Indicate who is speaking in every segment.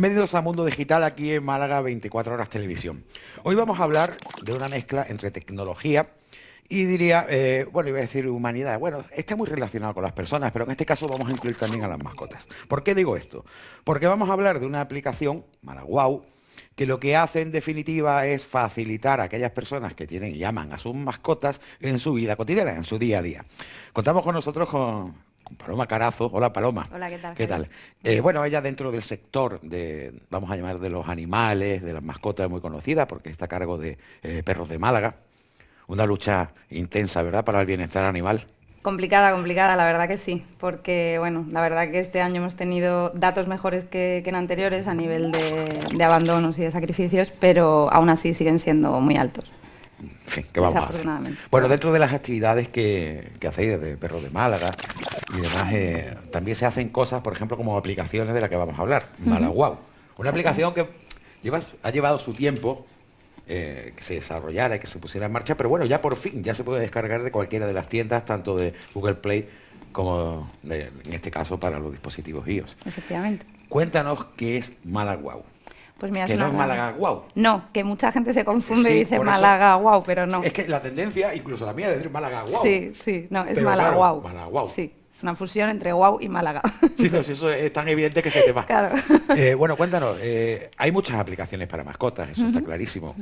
Speaker 1: Bienvenidos a Mundo Digital aquí en Málaga 24 Horas Televisión. Hoy vamos a hablar de una mezcla entre tecnología y diría, eh, bueno, iba a decir humanidad. Bueno, está muy relacionado con las personas, pero en este caso vamos a incluir también a las mascotas. ¿Por qué digo esto? Porque vamos a hablar de una aplicación, Malaguau, que lo que hace en definitiva es facilitar a aquellas personas que tienen y aman a sus mascotas en su vida cotidiana, en su día a día. Contamos con nosotros con Paloma Carazo. Hola, Paloma. Hola, ¿qué tal? Eh, bueno, ella dentro del sector de, vamos a llamar, de los animales, de las mascotas, muy conocida, porque está a cargo de eh, Perros de Málaga. Una lucha intensa, ¿verdad?, para el bienestar animal.
Speaker 2: Complicada, complicada, la verdad que sí, porque bueno, la verdad que este año hemos tenido datos mejores que, en anteriores a nivel de, de abandonos y de sacrificios, pero aún así siguen siendo muy altos
Speaker 1: vamos a Bueno, dentro de las actividades que, hacéis desde Perro de Málaga y demás, eh, también se hacen cosas, por ejemplo, como aplicaciones de las que vamos a hablar. Malaguau. Una aplicación que ha llevado su tiempo eh, que se desarrollara y que se pusiera en marcha, pero bueno, ya por fin, ya se puede descargar de cualquiera de las tiendas, tanto de Google Play como en este caso para los dispositivos iOS.
Speaker 2: Efectivamente.
Speaker 1: Cuéntanos qué es Malaguau.
Speaker 2: Pues que no es Málaga guau. No, que mucha gente se confunde y dice Málaga
Speaker 1: guau, pero no. Es que la tendencia, incluso la mía, es decir Málaga guau. Sí,
Speaker 2: sí, no, es Málaga guau. sí, es una fusión entre guau y Málaga.
Speaker 1: Sí, pues eso es tan evidente que se te va. Claro. Eh, bueno, cuéntanos, eh, hay muchas aplicaciones para mascotas, eso está clarísimo,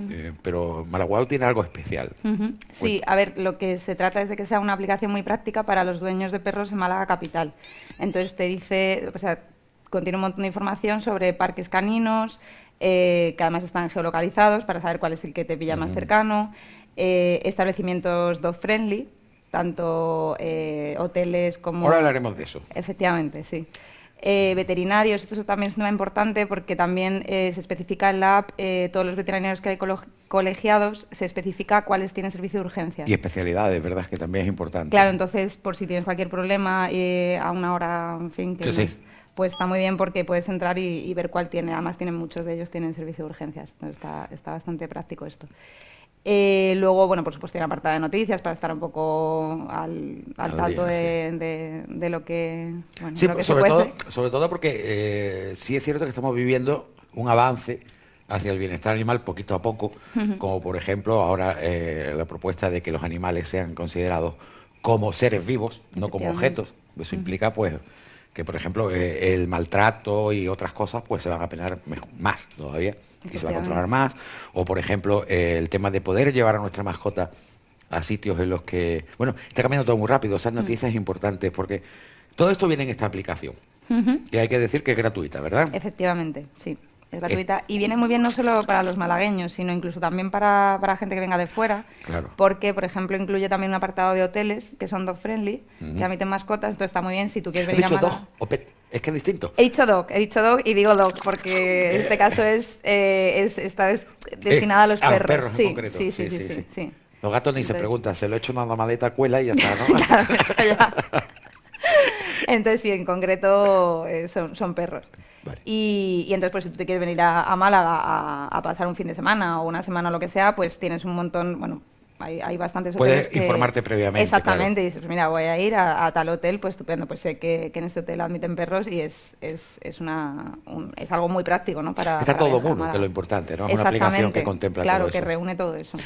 Speaker 1: pero eh, pero tiene algo especial.
Speaker 2: Sí, a ver, lo que se trata es de que sea una aplicación muy práctica para los dueños de perros en Málaga Capital. Entonces te dice, o sea, contiene un montón de información sobre parques caninos, eh, que además están geolocalizados para saber cuál es el que te pilla más cercano, eh, establecimientos dog friendly, tanto eh, hoteles como... Ahora hablaremos de eso. Efectivamente, sí. veterinarios, esto también es un importante porque también se especifica en la app, todos los veterinarios que hay colegiados, se especifica cuáles tienen servicio de urgencia. Y
Speaker 1: especialidades, ¿verdad? Que también es importante.
Speaker 2: Claro, entonces, por si tienes cualquier problema a una hora, en fin... Que pues está muy bien porque puedes entrar y, ver cuál tiene. Además, tienen muchos de ellos tienen servicio de urgencias. Entonces está, bastante práctico esto. Eh, luego, bueno, por supuesto, tiene apartada de noticias para estar un poco al, al tanto de, de, lo que, sobre Todo,
Speaker 1: sobre todo porque eh, sí es cierto que estamos viviendo un avance hacia el bienestar animal poquito a poco, como por ejemplo ahora eh, la propuesta de que los animales sean considerados como seres vivos, no como objetos. Eso implica pues que por ejemplo eh, el maltrato y otras cosas pues se van a penar más todavía y se va a controlar más. O por ejemplo el tema de poder llevar a nuestra mascota a sitios en los que... Bueno, está cambiando todo muy rápido, esas mm. noticias importantes porque todo esto viene en esta aplicación. Y hay que decir que es gratuita, ¿verdad?
Speaker 2: Efectivamente, sí. Es gratuita. y viene muy bien no solo para los malagueños, sino incluso también para, gente que venga de fuera. Claro. Porque, por ejemplo, incluye también un apartado de hoteles que son dog friendly, que admiten mascotas. Entonces está muy bien si tú quieres venir a dog
Speaker 1: Es que es distinto.
Speaker 2: He dicho dog, he dicho dog y digo dog, porque este eh. caso es, eh, está destinada a eh, ah, los perros. los sí, sí, sí, sí,
Speaker 1: Los gatos ni se preguntan, se lo he hecho una maleta cuela y ya está,
Speaker 2: Entonces, sí, en concreto son perros. Y, entonces, pues si tú te quieres venir a, Málaga a, a, pasar un fin de semana o una semana o lo que sea, pues tienes un montón, bueno, hay, bastantes Puedes informarte previamente. Exactamente, dices, pues mira, voy a ir a, tal hotel, pues estupendo, pues sé que, en este hotel admiten perros y es, es, es una, es algo muy práctico, ¿no? Para, Está todo mundo, que lo
Speaker 1: importante, ¿no? Es una aplicación que contempla todo eso. Claro, que
Speaker 2: reúne todo eso.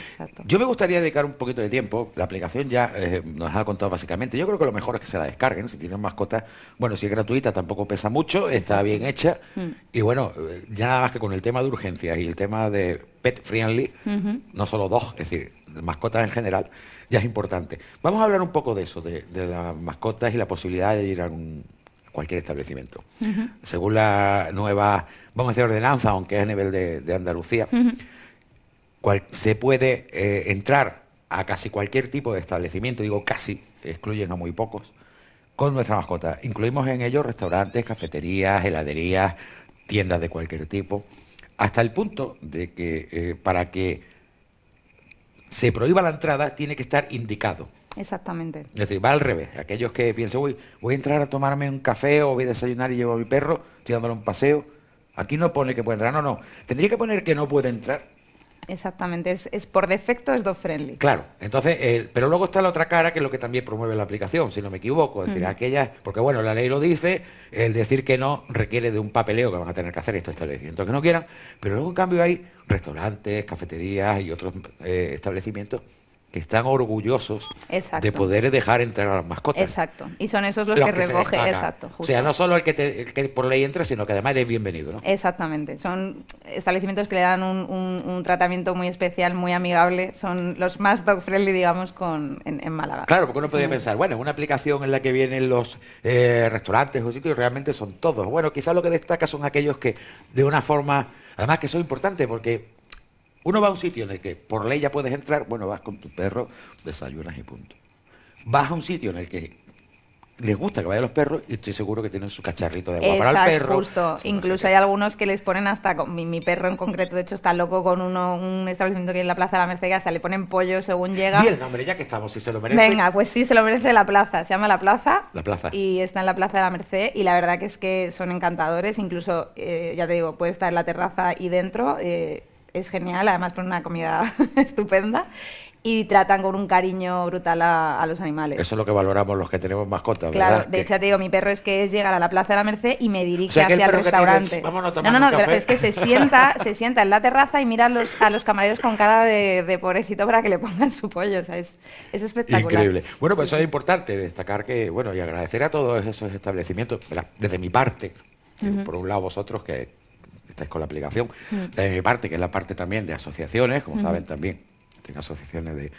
Speaker 1: Yo me gustaría dedicar un poquito de tiempo, la aplicación ya eh, nos ha contado básicamente, yo creo que lo mejor es que se la descarguen, si tienen mascotas, bueno, si es gratuita tampoco pesa mucho, está bien hecha, mm. y bueno, eh, ya nada más que con el tema de urgencias y el tema de pet friendly, no solo dos, es decir, mascotas en general, ya es importante. Vamos a hablar un poco de eso, de, las mascotas y la posibilidad de ir a un, cualquier establecimiento. Según la nueva, vamos a decir, ordenanza, aunque es a nivel de, Andalucía, se puede eh, entrar a casi cualquier tipo de establecimiento, digo casi, excluyen a muy pocos, con nuestra mascota. Incluimos en ellos restaurantes, cafeterías, heladerías, tiendas de cualquier tipo, hasta el punto de que eh, para que se prohíba la entrada, tiene que estar indicado.
Speaker 2: Exactamente.
Speaker 1: Es decir, va al revés. Aquellos que piensan, uy, voy a entrar a tomarme un café o voy a desayunar y llevo a mi perro, estoy dándole un paseo. Aquí no pone que puede entrar, no, no. Tendría que poner que no puede entrar
Speaker 2: Exactamente, es, por defecto es dog-friendly.
Speaker 1: Claro, entonces, eh, pero luego está la otra cara que es lo que también promueve la aplicación, si no me equivoco. Es decir, aquella, porque bueno, la ley lo dice, el decir que no requiere de un papeleo que van a tener que hacer estos establecimientos que no quieran, pero luego en cambio hay restaurantes, cafeterías y otros eh, establecimientos que están orgullosos de poder dejar entrar a las mascotas. Exacto.
Speaker 2: Y son esos los, que, recogen. recoge. exacto. O sea, no
Speaker 1: solo el que, por ley entra, sino que además eres bienvenido, ¿no?
Speaker 2: Exactamente. Son establecimientos que le dan un, tratamiento muy especial, muy amigable. Son los más dog friendly, digamos, con, en, Málaga. Claro, porque
Speaker 1: uno podría pensar, bueno, una aplicación en la que vienen los eh, restaurantes o sitios, realmente son todos. Bueno, quizás lo que destaca son aquellos que de una forma, además que son importantes porque uno va a un sitio en el que por ley ya puedes entrar, bueno, vas con tu perro, desayunas y punto. Vas a un sitio en el que les gusta que vayan los perros y estoy seguro que tienen su cacharrito de agua para el perro.
Speaker 2: Justo. Incluso hay algunos que les ponen hasta, con, mi, perro en concreto, de hecho, está loco con uno, un establecimiento que en la Plaza de la Merced, que hasta le ponen pollo según llega. Y el
Speaker 1: nombre, ya que estamos, si se lo merece. Venga,
Speaker 2: pues sí, se lo merece la plaza, se llama La Plaza.
Speaker 1: La Plaza. Y
Speaker 2: está en la Plaza de la Merced y la verdad que es que son encantadores, incluso, eh, ya te digo, puede estar en la terraza y dentro. Eh, es genial, además por una comida estupenda y tratan con un cariño brutal a, los animales.
Speaker 1: Eso es lo que valoramos los que tenemos mascotas, ¿verdad? Claro, de hecho,
Speaker 2: te digo, mi perro es que es llegar a la Plaza de la Merced y me dirige hacia el, restaurante. no, no, no, es que se sienta, se sienta en la terraza y mira a los, a camareros con cara de, pobrecito para que le pongan su pollo, es, espectacular. Increíble.
Speaker 1: Bueno, pues eso es importante, destacar que, bueno, y agradecer a todos esos establecimientos, desde mi parte, por un lado vosotros que con la aplicación. De mm. eh, mi parte, que es la parte también de asociaciones, como mm. saben también, tengo asociaciones de,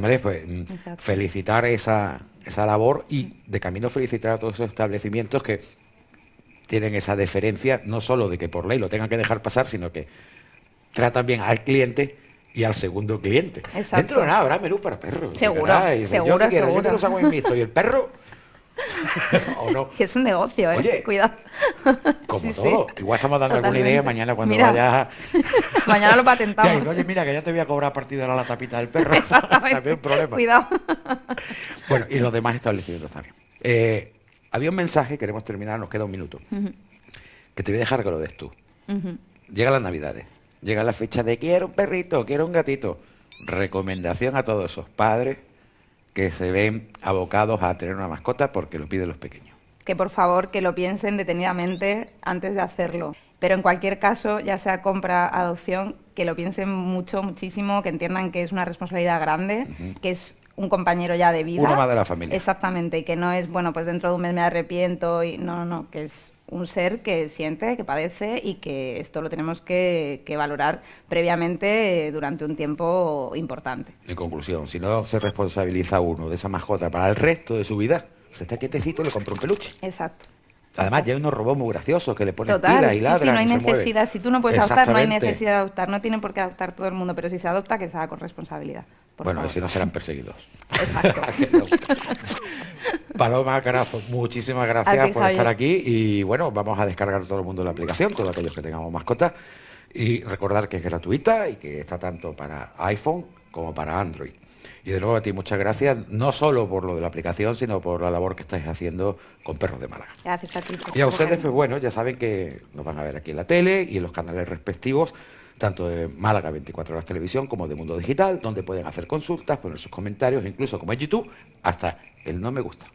Speaker 1: de pues mm, felicitar esa, labor y de camino felicitar a todos esos establecimientos que tienen esa deferencia, no solo de que por ley lo tengan que dejar pasar, sino que tratan bien al cliente y al segundo cliente. Dentro de nada habrá menú para perros. Seguro, seguro, yo, seguro. Quiero, yo quiero en y el perro
Speaker 2: que es un negocio, ¿eh? Cuidado. Como todo. Igual estamos dando alguna idea mañana cuando vaya.
Speaker 1: vayas. mañana lo patentamos. Oye, mira, que ya te voy a cobrar de ahora la tapita del perro. también un problema. Cuidado. bueno, y los demás establecimientos también. Eh, había un mensaje, queremos terminar, nos queda un minuto. Que te voy a dejar que lo des tú. Llega las navidades. Llega la fecha de quiero un perrito, quiero un gatito. Recomendación a todos esos padres, que se ven abocados a tener una mascota porque lo piden los pequeños.
Speaker 2: Que por favor que lo piensen detenidamente antes de hacerlo. Pero en cualquier caso, ya sea compra, adopción, que lo piensen mucho, muchísimo, que entiendan que es una responsabilidad grande, que es un compañero ya de vida. Una madre de la familia. Exactamente, y que no es, bueno, pues dentro de un mes me arrepiento y no, no, no que es un ser que siente, que padece y que esto lo tenemos que, valorar previamente eh, durante un tiempo importante.
Speaker 1: En conclusión, si no se responsabiliza uno de esa mascota para el resto de su vida, se está quietecito y le compra un peluche. Exacto. Además, ya hay unos robots muy graciosos que le ponen Total, pilas y ladran. no hay necesidad.
Speaker 2: si tú no puedes adoptar, no hay necesidad de adoptar. No tienen por qué adoptar todo el mundo, pero si se adopta, que sea con responsabilidad.
Speaker 1: Bueno, bueno, si no serán perseguidos. Exacto. Paloma Carazo, muchísimas gracias por estar aquí y bueno, vamos a descargar todo el mundo la aplicación, todos aquellos que tengamos mascotas y recordar que es gratuita y que está tanto para iPhone como para Android. Y de nuevo a ti muchas gracias, no solo por lo de la aplicación, sino por la labor que estáis haciendo con Perros de Málaga.
Speaker 2: Gracias a ti. Y a ustedes, pues
Speaker 1: bueno, ya saben que nos van a ver aquí en la tele y en los canales respectivos, tanto de Málaga 24 horas televisión como de Mundo Digital, donde pueden hacer consultas, poner sus comentarios, incluso como en YouTube, hasta el no me gusta.